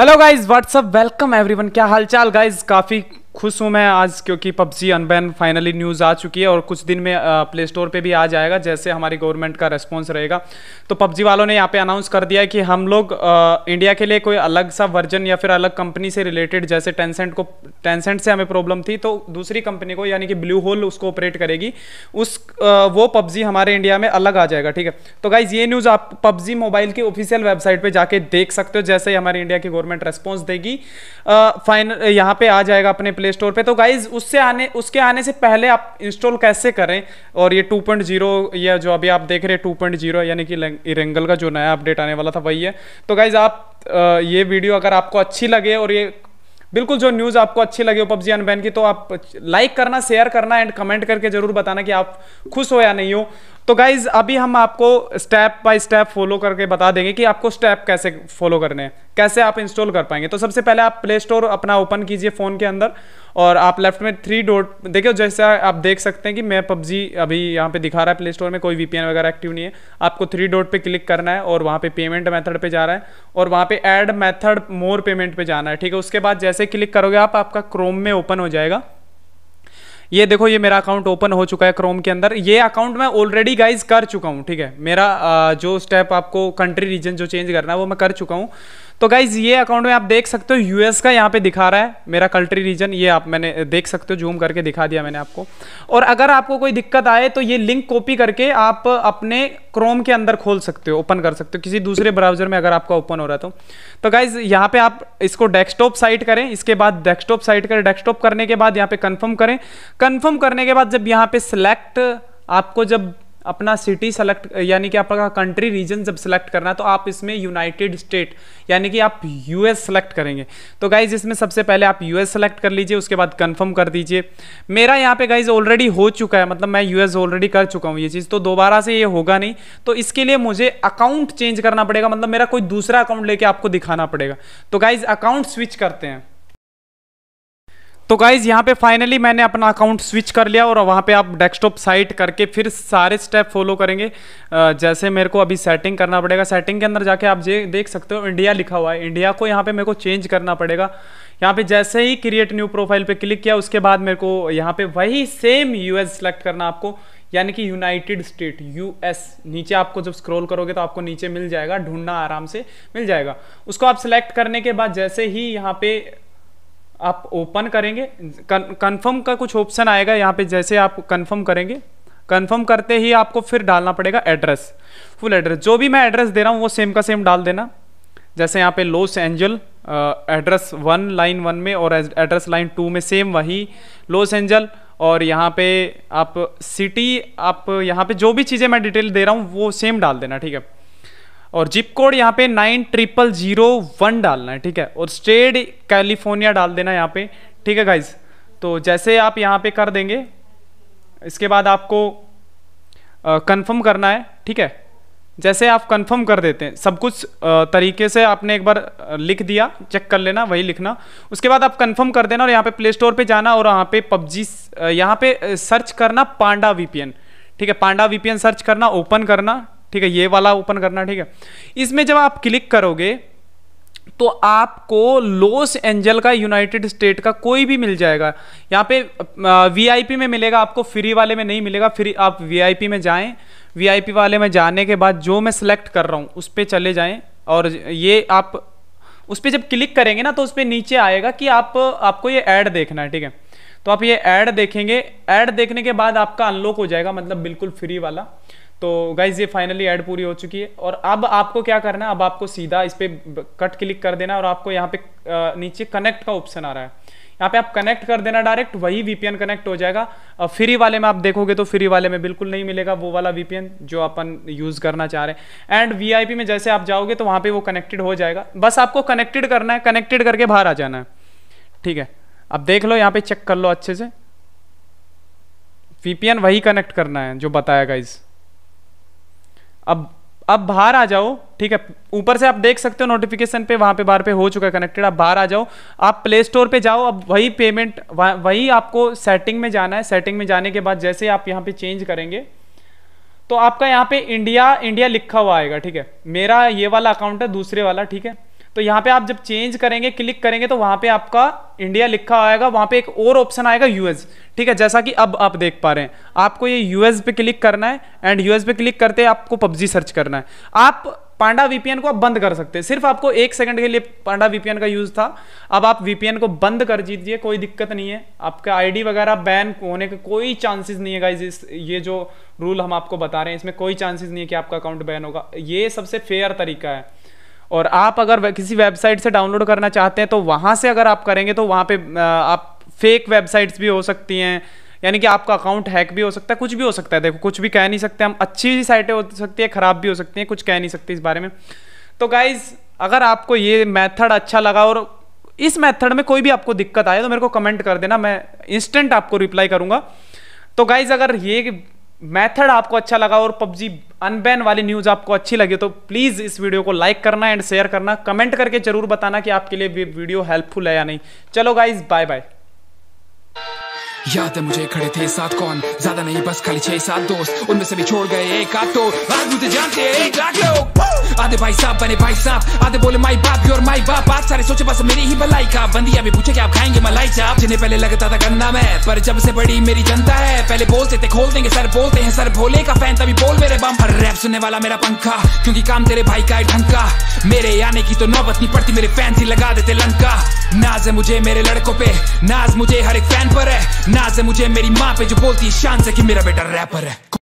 hello guys what's up welcome everyone क्या हालचाल guys काफ़ी खुश हूँ मैं आज क्योंकि पबजी अनबैन फाइनली न्यूज़ आ चुकी है और कुछ दिन में प्ले स्टोर पर भी आ जाएगा जैसे हमारी गवर्नमेंट का रेस्पॉन्स रहेगा तो पबजी वालों ने यहाँ पे अनाउंस कर दिया कि हम लोग इंडिया के लिए कोई अलग सा वर्जन या फिर अलग कंपनी से रिलेटेड जैसे टेंसेंट को टेंसेंट से हमें प्रॉब्लम थी तो दूसरी कंपनी को यानी कि ब्लू होल उसको ऑपरेट करेगी उस वो पबजी हमारे इंडिया में अलग आ जाएगा ठीक है तो गाइज ये न्यूज़ आप पबजी मोबाइल की ऑफिशियल वेबसाइट पर जाके देख सकते हो जैसे ही हमारे इंडिया की गवर्नमेंट रेस्पॉन्स देगी फाइनल यहाँ पे आ जाएगा अपने प्ले प्ले स्टोर पे तो गाइज उससे आने उसके आने से पहले आप इंस्टॉल कैसे करें और ये 2.0 या जो अभी आप देख रहे हैं 2.0 यानी कि इरेंगल का जो नया अपडेट आने वाला था वही है तो गाइज आप ये वीडियो अगर आपको अच्छी लगे और ये बिल्कुल जो न्यूज़ आपको अच्छी लगे हो पबजी अनबैन की तो आप लाइक करना शेयर करना एंड कमेंट करके जरूर बताना कि आप खुश हो या नहीं हो तो गाइज अभी हम आपको स्टेप बाय स्टेप फॉलो करके बता देंगे कि आपको स्टेप कैसे फॉलो करने हैं कैसे आप इंस्टॉल कर पाएंगे तो सबसे पहले आप प्ले स्टोर अपना ओपन कीजिए फ़ोन के अंदर और आप लेफ्ट में थ्री डॉट देखिए जैसे आप देख सकते हैं कि मैं पबजी अभी यहाँ पे दिखा रहा है प्ले स्टोर में कोई वीपीएन वगैरह एक्टिव नहीं है आपको थ्री डॉट पे क्लिक करना है और वहाँ पे पेमेंट मेथड पे जा रहा है और वहाँ पे ऐड मेथड मोर पेमेंट पे जाना है ठीक है उसके बाद जैसे क्लिक करोगे आप आपका क्रोम में ओपन हो जाएगा ये देखो ये मेरा अकाउंट ओपन हो चुका है क्रोम के अंदर ये अकाउंट मैं ऑलरेडी गाइज कर चुका हूँ ठीक है मेरा जो स्टेप आपको कंट्री रीजन जो चेंज करना है वो मैं कर चुका हूँ तो गाइज ये अकाउंट में आप देख सकते हो यूएस का यहाँ पे दिखा रहा है मेरा कंट्री रीजन ये आप मैंने देख सकते हो जूम करके दिखा दिया मैंने आपको और अगर आपको कोई दिक्कत आए तो ये लिंक कॉपी करके आप अपने क्रोम के अंदर खोल सकते हो ओपन कर सकते हो किसी दूसरे ब्राउजर में अगर आपका ओपन हो रहा तो तो गाइज यहाँ पे आप इसको डेस्कटॉप साइट करें इसके बाद डेस्कटॉप साइट करें डेस्कटॉप करने के बाद यहाँ पे कन्फर्म करें कन्फर्म करने के बाद जब यहाँ पे सिलेक्ट आपको जब अपना सिटी सेलेक्ट यानी कि आपका कंट्री रीजन जब सेलेक्ट करना है तो आप इसमें यूनाइटेड स्टेट यानी कि आप यूएस सेलेक्ट करेंगे तो गाइज इसमें सबसे पहले आप यूएस सेलेक्ट कर लीजिए उसके बाद कंफर्म कर दीजिए मेरा यहाँ पे गाइज ऑलरेडी हो चुका है मतलब मैं यूएस ऑलरेडी कर चुका हूँ ये चीज़ तो दोबारा से ये होगा नहीं तो इसके लिए मुझे अकाउंट चेंज करना पड़ेगा मतलब मेरा कोई दूसरा अकाउंट लेके आपको दिखाना पड़ेगा तो गाइज अकाउंट स्विच करते हैं तो गाइज यहाँ पे फाइनली मैंने अपना अकाउंट स्विच कर लिया और वहाँ पे आप डेस्कटॉप साइट करके फिर सारे स्टेप फॉलो करेंगे जैसे मेरे को अभी सेटिंग करना पड़ेगा सेटिंग के अंदर जाके आप जे देख सकते हो इंडिया लिखा हुआ है इंडिया को यहाँ पे मेरे को चेंज करना पड़ेगा यहाँ पे जैसे ही क्रिएट न्यू प्रोफाइल पे क्लिक किया उसके बाद मेरे को यहाँ पे वही सेम यूएस सेलेक्ट करना आपको यानी कि यूनाइटेड स्टेट यूएस नीचे आपको जब स्क्रॉल करोगे तो आपको नीचे मिल जाएगा ढूंढना आराम से मिल जाएगा उसको आप सिलेक्ट करने के बाद जैसे ही यहाँ पे आप ओपन करेंगे कन्फर्म का कुछ ऑप्शन आएगा यहाँ पे जैसे आप कन्फर्म करेंगे कन्फर्म करते ही आपको फिर डालना पड़ेगा एड्रेस फुल एड्रेस जो भी मैं एड्रेस दे रहा हूँ वो सेम का सेम डाल देना जैसे यहाँ पे Los Angeles address one line one में और एड्रेस लाइन टू में सेम वही लॉस एंजल और यहाँ पे आप सिटी आप यहाँ पे जो भी चीज़ें मैं डिटेल दे रहा हूँ वो सेम डाल देना ठीक है और जिप कोड यहाँ पे नाइन ट्रिपल जीरो वन डालना है ठीक है और स्टेट कैलिफोर्निया डाल देना यहाँ पे ठीक है गाइज तो जैसे आप यहाँ पे कर देंगे इसके बाद आपको कंफर्म करना है ठीक है जैसे आप कंफर्म कर देते हैं सब कुछ तरीके से आपने एक बार लिख दिया चेक कर लेना वही लिखना उसके बाद आप कंफर्म कर देना और यहाँ पे प्ले स्टोर पर जाना और यहाँ पे पबजी यहाँ पे सर्च करना पांडा वी ठीक है पांडा वीपीएन सर्च करना ओपन करना ठीक है ये वाला ओपन करना ठीक है इसमें जब आप क्लिक करोगे तो आपको लॉस एंजल का यूनाइटेड स्टेट का कोई भी मिल जाएगा यहाँ पे वीआईपी में मिलेगा आपको फ्री वाले में नहीं मिलेगा फ्री आप वीआईपी में जाएं वीआईपी वाले में जाने के बाद जो मैं सिलेक्ट कर रहा हूँ उस पर चले जाएं और ये आप उस पर जब क्लिक करेंगे ना तो उस पर नीचे आएगा कि आप आपको ये ऐड देखना है ठीक है तो आप ये ऐड देखेंगे ऐड देखने के बाद आपका अनलॉक हो जाएगा मतलब बिल्कुल फ्री वाला तो गाइज ये फाइनली ऐड पूरी हो चुकी है और अब आपको क्या करना है अब आपको सीधा इस पर कट क्लिक कर देना और आपको यहाँ पे नीचे कनेक्ट का ऑप्शन आ रहा है यहाँ पे आप कनेक्ट कर देना डायरेक्ट वही वीपीएन कनेक्ट हो जाएगा फ्री वाले में आप देखोगे तो फ्री वाले में बिल्कुल नहीं मिलेगा वो वाला वीपीएन जो अपन यूज़ करना चाह रहे हैं एंड वीआईपी में जैसे आप जाओगे तो वहां पे वो कनेक्टेड हो जाएगा बस आपको कनेक्टेड करना है कनेक्टेड करके बाहर आ जाना है ठीक है अब देख लो यहाँ पे चेक कर लो अच्छे से वीपीएन वही कनेक्ट करना है जो बताया गाइज़ अब अब बाहर आ जाओ ठीक है ऊपर से आप देख सकते हो नोटिफिकेशन पे वहां पे बाहर पे हो चुका है कनेक्टेड आप बाहर आ जाओ आप प्ले स्टोर पे जाओ अब वही पेमेंट वही आपको सेटिंग में जाना है सेटिंग में जाने के बाद जैसे आप यहाँ पे चेंज करेंगे तो आपका यहाँ पे इंडिया इंडिया लिखा हुआ आएगा ठीक है मेरा ये वाला अकाउंट है दूसरे वाला ठीक है तो यहाँ पे आप जब चेंज करेंगे क्लिक करेंगे तो वहाँ पे आपका इंडिया लिखा आएगा वहाँ पे एक और ऑप्शन आएगा यूएस ठीक है जैसा कि अब आप देख पा रहे हैं आपको ये यूएस पे क्लिक करना है एंड यूएस पे क्लिक करते आपको पबजी सर्च करना है आप पांडा वीपीएन को आप बंद कर सकते हैं सिर्फ आपको एक सेकंड के लिए पांडा वीपीएन का यूज़ था अब आप वीपीएन को बंद कर दीजिए कोई दिक्कत नहीं है आपका आईडी वगैरह बैन होने के कोई चांसेस नहीं है गाइज ये जो रूल हम आपको बता रहे हैं इसमें कोई चांसेस नहीं है कि आपका अकाउंट बैन होगा ये सबसे फेयर तरीका है और आप अगर किसी वेबसाइट से डाउनलोड करना चाहते हैं तो वहाँ से अगर आप करेंगे तो वहाँ पर आप फेक वेबसाइट्स भी हो सकती हैं यानी कि आपका अकाउंट हैक भी हो सकता है कुछ भी हो सकता है देखो कुछ भी कह नहीं सकते हम अच्छी साइटें हो सकती है ख़राब भी हो सकती हैं कुछ कह नहीं सकते इस बारे में तो गाइज़ अगर आपको ये मेथड अच्छा लगा और इस मेथड में कोई भी आपको दिक्कत आए तो मेरे को कमेंट कर देना मैं इंस्टेंट आपको रिप्लाई करूँगा तो गाइज़ अगर ये मेथड आपको अच्छा लगा और पबजी अनबैन वाली न्यूज आपको अच्छी लगी तो प्लीज इस वीडियो को लाइक करना एंड शेयर करना कमेंट करके जरूर बताना कि आपके लिए वीडियो हेल्पफुल है या नहीं चलो गाइज बाय बाय याद है मुझे खड़े थे साथ कौन ज्यादा नहीं बस खाली छह सात दोस्त उनमें से भी छोड़ गए एक आठ तो आज मुझे एक लाख लोग आधे भाई साहब बने भाई साहब आधे बोले माई बाप योर माई बाप आज सारे सोचे बस मेरी ही भलाई का बंदी अभी पूछे कि आप खाएंगे मलाई चाप जिन्हें पहले लगता था गंदा मैं पर जब से बड़ी मेरी जनता है पहले बोलते थे खोल देंगे सर बोलते हैं सर भोले का फैन तभी बोल मेरे बम पर रैप सुनने वाला मेरा पंखा क्योंकि काम तेरे भाई का ढंका मेरे आने की तो नौबत नहीं पड़ती मेरे फैन थी लगा देते लंका नाज है मुझे मेरे लड़कों पे नाज मुझे हर एक फैन पर है नाज है मुझे मेरी माँ पे जो बोलती है शान से कि मेरा बेटा रैपर है